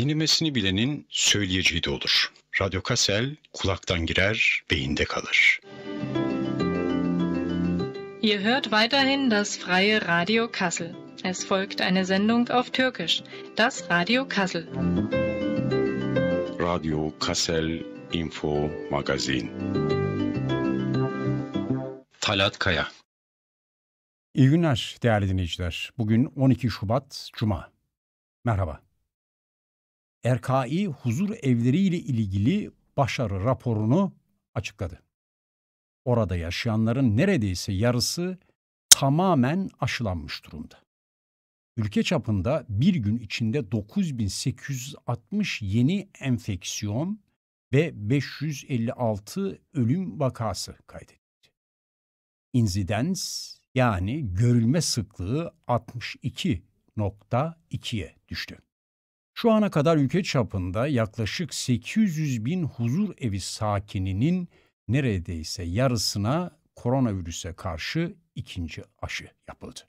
Dinlemesini bilenin söyleyeceği de olur. Radyo Kasel kulaktan girer, beyinde kalır. Ihr hört weiterhin das freie Radio Kassel. Es folgt eine Sendung auf Türkisch, das Radio Kassel. Radio Kassel Info Magazin. Talat Kaya İyi günler değerli dinleyiciler. Bugün 12 Şubat Cuma. Merhaba. RKI huzur evleriyle ilgili başarı raporunu açıkladı. Orada yaşayanların neredeyse yarısı tamamen aşılanmış durumda. Ülke çapında bir gün içinde 9860 yeni enfeksiyon ve 556 ölüm vakası kaydedildi. İnzidens yani görülme sıklığı 62.2'ye düştü. Şu ana kadar ülke çapında yaklaşık 800 bin huzur evi sakininin neredeyse yarısına koronavirüse karşı ikinci aşı yapıldı.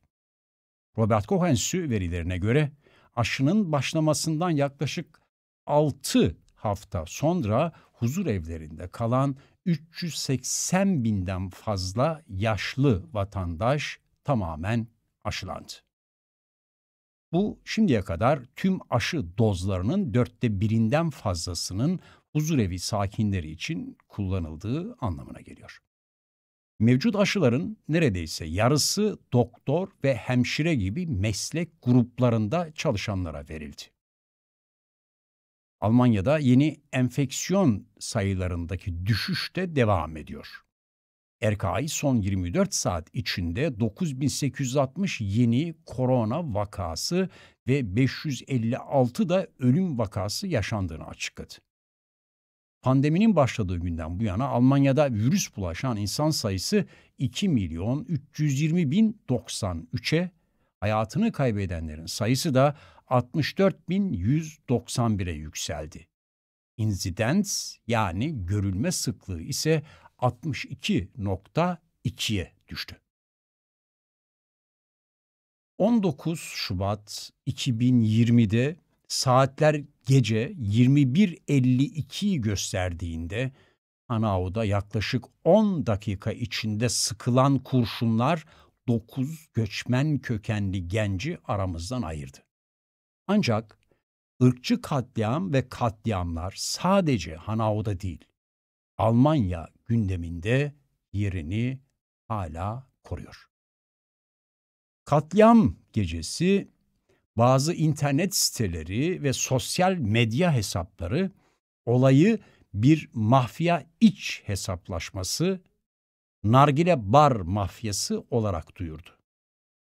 Robert Koch verilerine göre aşının başlamasından yaklaşık 6 hafta sonra huzur evlerinde kalan 380 binden fazla yaşlı vatandaş tamamen aşılandı. Bu şimdiye kadar tüm aşı dozlarının dörtte birinden fazlasının huzurevi sakinleri için kullanıldığı anlamına geliyor. Mevcut aşıların neredeyse yarısı doktor ve hemşire gibi meslek gruplarında çalışanlara verildi. Almanya'da yeni enfeksiyon sayılarındaki düşüş de devam ediyor. RKI son 24 saat içinde 9860 yeni korona vakası ve 556 da ölüm vakası yaşandığını açıkladı. Pandeminin başladığı günden bu yana Almanya'da virüs bulaşan insan sayısı 2 milyon 320 bin 93'e, hayatını kaybedenlerin sayısı da 64.191'e yükseldi. İnsidens yani görülme sıklığı ise 62.2'ye düştü. 19 Şubat 2020'de saatler gece 21.52'yi gösterdiğinde Hanauda yaklaşık 10 dakika içinde sıkılan kurşunlar 9 göçmen kökenli genci aramızdan ayırdı. Ancak ırkçı katliam ve katliamlar sadece Hanauda değil, Almanya gündeminde yerini hala koruyor. Katliam gecesi bazı internet siteleri ve sosyal medya hesapları olayı bir mafya iç hesaplaşması, nargile bar mafyası olarak duyurdu.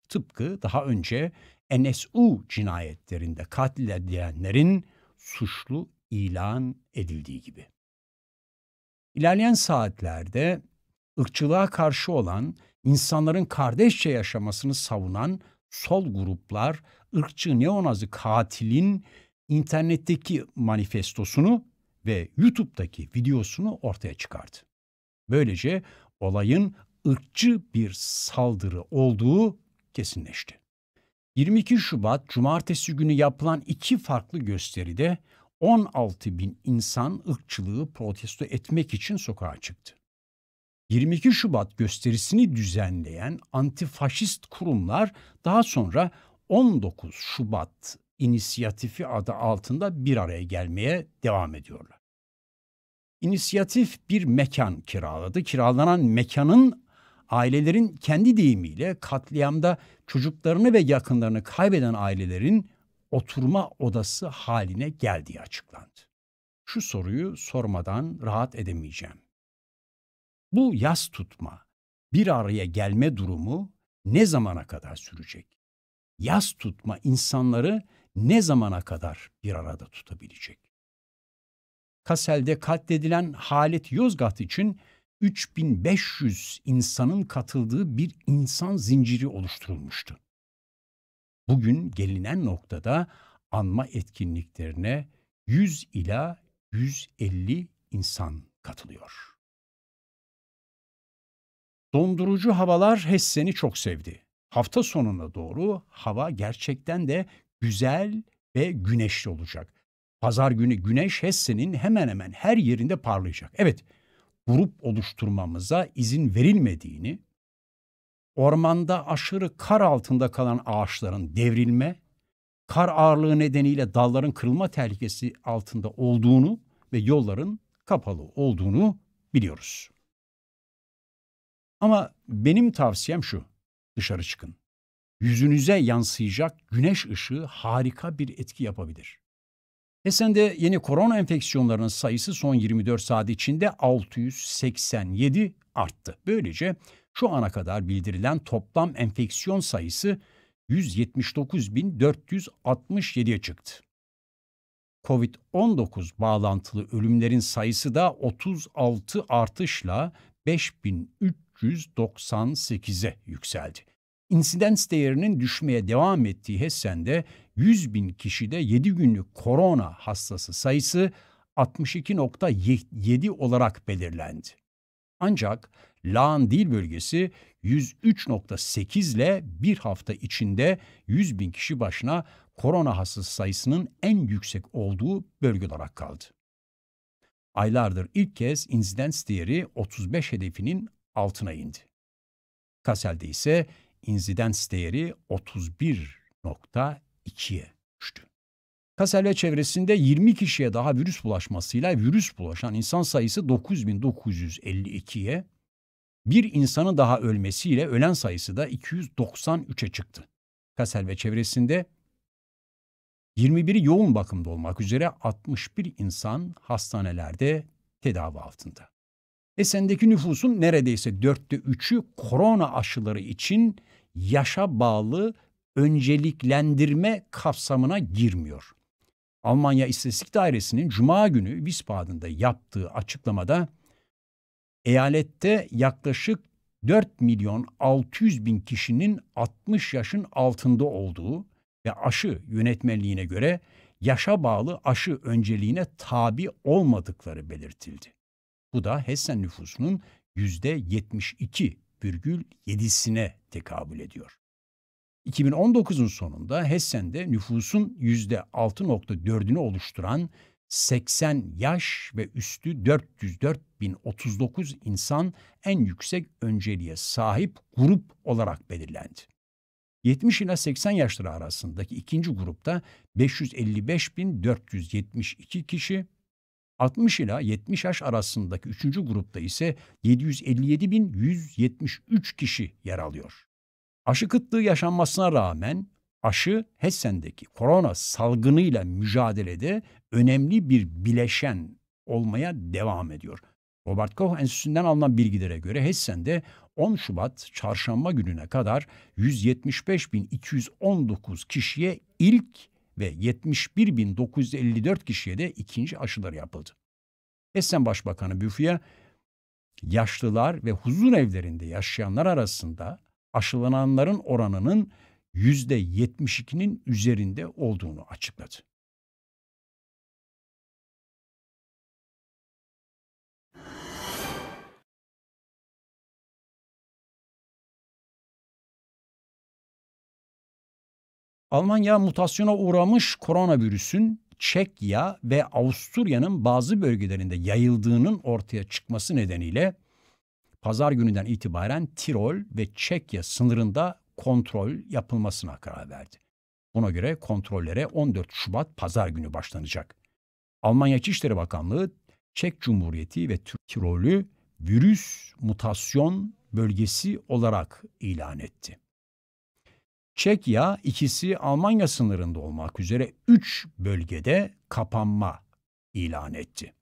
Tıpkı daha önce NSU cinayetlerinde katledilenlerin suçlu ilan edildiği gibi. İlerleyen saatlerde ırkçılığa karşı olan, insanların kardeşçe yaşamasını savunan sol gruplar ırkçı neonazi katilin internetteki manifestosunu ve YouTube'daki videosunu ortaya çıkardı. Böylece olayın ırkçı bir saldırı olduğu kesinleşti. 22 Şubat Cumartesi günü yapılan iki farklı gösteride 16 bin insan ırkçılığı protesto etmek için sokağa çıktı. 22 Şubat gösterisini düzenleyen antifaşist kurumlar daha sonra 19 Şubat inisiyatifi adı altında bir araya gelmeye devam ediyorlar. İnisiyatif bir mekan kiraladı. Kiralanan mekanın ailelerin kendi deyimiyle katliamda çocuklarını ve yakınlarını kaybeden ailelerin oturma odası haline geldiği açıklandı. Şu soruyu sormadan rahat edemeyeceğim. Bu yas tutma, bir araya gelme durumu ne zamana kadar sürecek? Yas tutma insanları ne zamana kadar bir arada tutabilecek? Kasel'de katledilen Halit Yozgat için 3500 insanın katıldığı bir insan zinciri oluşturulmuştu. Bugün gelinen noktada anma etkinliklerine 100 ila 150 insan katılıyor. Dondurucu havalar Hessen'i çok sevdi. Hafta sonuna doğru hava gerçekten de güzel ve güneşli olacak. Pazar günü güneş Hessen'in hemen hemen her yerinde parlayacak. Evet, grup oluşturmamıza izin verilmediğini, ormanda aşırı kar altında kalan ağaçların devrilme, kar ağırlığı nedeniyle dalların kırılma tehlikesi altında olduğunu ve yolların kapalı olduğunu biliyoruz. Ama benim tavsiyem şu, dışarı çıkın. Yüzünüze yansıyacak güneş ışığı harika bir etki yapabilir. Esen'de yeni korona enfeksiyonlarının sayısı son 24 saat içinde 687 arttı. Böylece şu ana kadar bildirilen toplam enfeksiyon sayısı 179.467'ye çıktı. Covid-19 bağlantılı ölümlerin sayısı da 36 artışla 5398'e yükseldi. İnsidans değerinin düşmeye devam ettiği Hessen'de 100 bin kişide 7 günlük korona hastası sayısı 62.7 olarak belirlendi. Ancak Laan Dil bölgesi 103.8 ile bir hafta içinde 100 bin kişi başına korona hastası sayısının en yüksek olduğu bölge olarak kaldı. Aylardır ilk kez insidans değeri 35 hedefinin altına indi. Kassel'de ise insidans değeri 31.2'ye düştü. Kassel çevresinde 20 kişiye daha virüs bulaşmasıyla virüs bulaşan insan sayısı 9952'ye, bir insanın daha ölmesiyle ölen sayısı da 293'e çıktı. Kassel ve çevresinde 21'i yoğun bakımda olmak üzere 61 insan hastanelerde tedavi altında. Esen'deki nüfusun neredeyse dörtte üçü korona aşıları için yaşa bağlı önceliklendirme kapsamına girmiyor. Almanya İstatistik Dairesi'nin Cuma günü Wiesbaden'da yaptığı açıklamada eyalette yaklaşık 4 milyon 600 bin kişinin 60 yaşın altında olduğu ve aşı yönetmeliğine göre yaşa bağlı aşı önceliğine tabi olmadıkları belirtildi. Bu da Hessen nüfusunun %72,7'sine tekabül ediyor. 2019'un sonunda Hessen'de nüfusun %6.4'ünü oluşturan 80 yaş ve üstü 404 insan en yüksek önceliğe sahip grup olarak belirlendi. 70 ila 80 yaşları arasındaki ikinci grupta 555.472 kişi, 60 ila 70 yaş arasındaki üçüncü grupta ise 757.173 kişi yer alıyor. Aşı kıtlığı yaşanmasına rağmen aşı Hessen'deki korona salgınıyla mücadelede önemli bir bileşen olmaya devam ediyor. Robert Koch Enstitüsü'nden alınan bilgilere göre Hessen'de 10 Şubat çarşamba gününe kadar 175.219 kişiye ilk ve 71.954 kişiye de ikinci aşıları yapıldı. Hessen Başbakanı Büfiye, yaşlılar ve huzur evlerinde yaşayanlar arasında aşılananların oranının %72'nin üzerinde olduğunu açıkladı. Almanya mutasyona uğramış koronavirüsün Çekya ve Avusturya'nın bazı bölgelerinde yayıldığının ortaya çıkması nedeniyle pazar gününden itibaren Tirol ve Çekya sınırında kontrol yapılmasına karar verdi. Buna göre kontrollere 14 Şubat pazar günü başlanacak. Almanya İçişleri Bakanlığı, Çek Cumhuriyeti ve Türk Tirol'ü virüs mutasyon bölgesi olarak ilan etti. Çekya ikisi Almanya sınırında olmak üzere 3 bölgede kapanma ilan etti.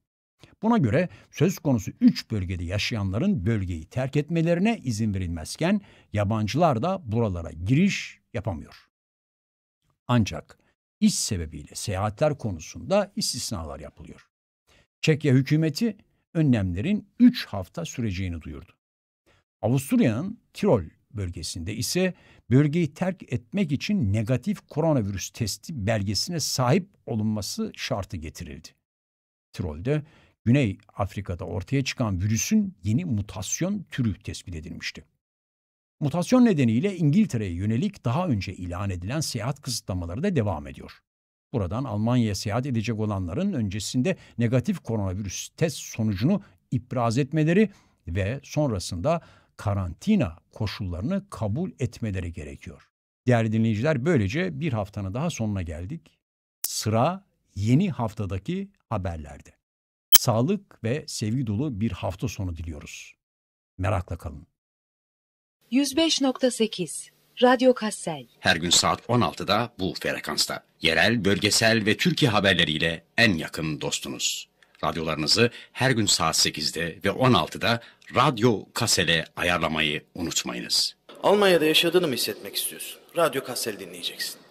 Buna göre söz konusu üç bölgede yaşayanların bölgeyi terk etmelerine izin verilmezken yabancılar da buralara giriş yapamıyor. Ancak iş sebebiyle seyahatler konusunda istisnalar yapılıyor. Çekya hükümeti önlemlerin 3 hafta süreceğini duyurdu. Avusturya'nın Tirol bölgesinde ise bölgeyi terk etmek için negatif koronavirüs testi belgesine sahip olunması şartı getirildi. Tirol'de Güney Afrika'da ortaya çıkan virüsün yeni mutasyon türü tespit edilmişti. Mutasyon nedeniyle İngiltere'ye yönelik daha önce ilan edilen seyahat kısıtlamaları da devam ediyor. Buradan Almanya'ya seyahat edecek olanların öncesinde negatif koronavirüs test sonucunu ipraz etmeleri ve sonrasında karantina koşullarını kabul etmeleri gerekiyor. Değerli dinleyiciler böylece bir haftanın daha sonuna geldik. Sıra yeni haftadaki haberlerde sağlık ve sevgi dolu bir hafta sonu diliyoruz. Merakla kalın. 105.8 Radyo Kassel. Her gün saat 16'da bu frekansta. Yerel, bölgesel ve Türkiye haberleriyle en yakın dostunuz. Radyolarınızı her gün saat 8'de ve 16'da Radyo Kassel'e ayarlamayı unutmayınız. Almanya'da yaşadığını mı hissetmek istiyorsun? Radyo Kassel dinleyeceksin.